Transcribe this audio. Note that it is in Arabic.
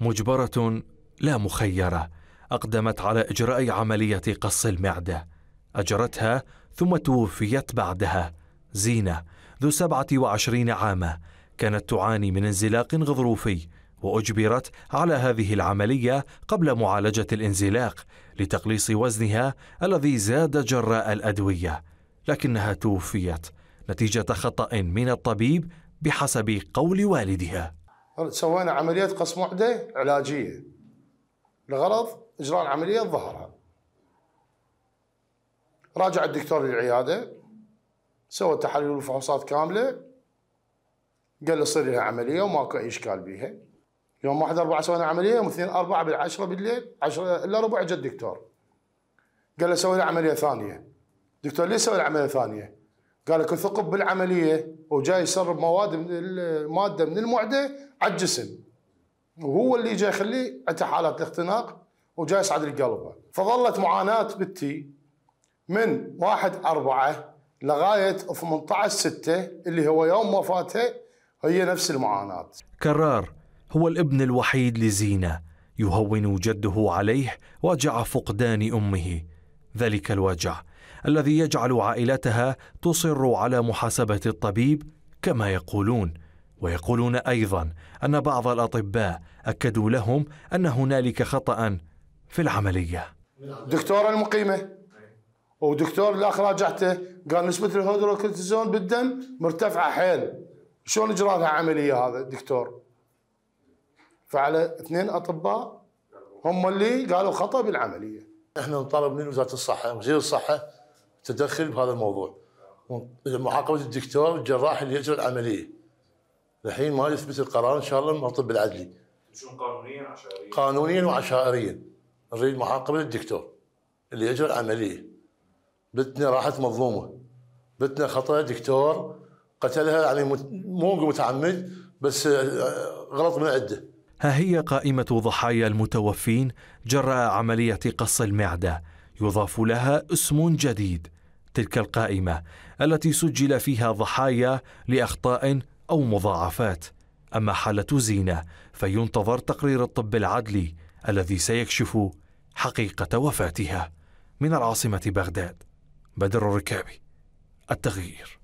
مجبره لا مخيره اقدمت على اجراء عمليه قص المعده اجرتها ثم توفيت بعدها زينه ذو سبعه وعشرين عاما كانت تعاني من انزلاق غضروفي واجبرت على هذه العمليه قبل معالجه الانزلاق لتقليص وزنها الذي زاد جراء الادويه لكنها توفيت نتيجه خطا من الطبيب بحسب قول والدها سوينا عمليه قص معده علاجيه لغرض اجراء العمليه ظهرها راجع الدكتور للعياده سوى تحاليل والفحوصات كامله قال له صير لها عمليه وماكو اي اشكال بيها يوم 1 4 سوينا عمليه يوم 2 4 بالعشرة بالليل 10 الا ربع جا الدكتور قال له سوي عمليه ثانيه دكتور ليش سوي عمليه ثانيه؟ قال لك الثقب بالعمليه وجاي يسرب مواد من الماده من المعده على الجسم وهو اللي جاي يخليه عنده حالات الاختناق وجاي يصعد لقلبه فظلت معاناه بتي من 1 4 لغايه 18 6 اللي هو يوم وفاتها هي نفس المعاناه كرار هو الابن الوحيد لزينه يهون جده عليه وجع فقدان امه ذلك الوجع الذي يجعل عائلتها تصر على محاسبه الطبيب كما يقولون ويقولون ايضا ان بعض الاطباء اكدوا لهم ان هنالك خطا في العمليه دكتوره المقيمه ودكتور الاخ راجعته قال نسبه الهيدروكورتيزون بالدم مرتفعه حيل شلون اجرى لها عمليه هذا الدكتور فعلى اثنين اطباء هم اللي قالوا خطا بالعمليه احنا نطالب من وزاره الصحه وزير الصحه تدخل بهذا الموضوع محاكمه الدكتور الجراح اللي يجري العمليه الحين ما يثبت القرار ان شاء الله من الطب العدلي قانونيا قانونيا وعشائريا نريد محاكمه الدكتور اللي يجري العمليه بنتنا راحت مظلومه بنتنا خطا دكتور قتلها يعني مو متعمد بس آه، غلط من عده ها هي قائمة ضحايا المتوفين جراء عملية قص المعدة يضاف لها اسم جديد تلك القائمه التي سجل فيها ضحايا لاخطاء او مضاعفات اما حاله زينه فينتظر تقرير الطب العدلي الذي سيكشف حقيقه وفاتها من العاصمه بغداد بدر الركابي التغيير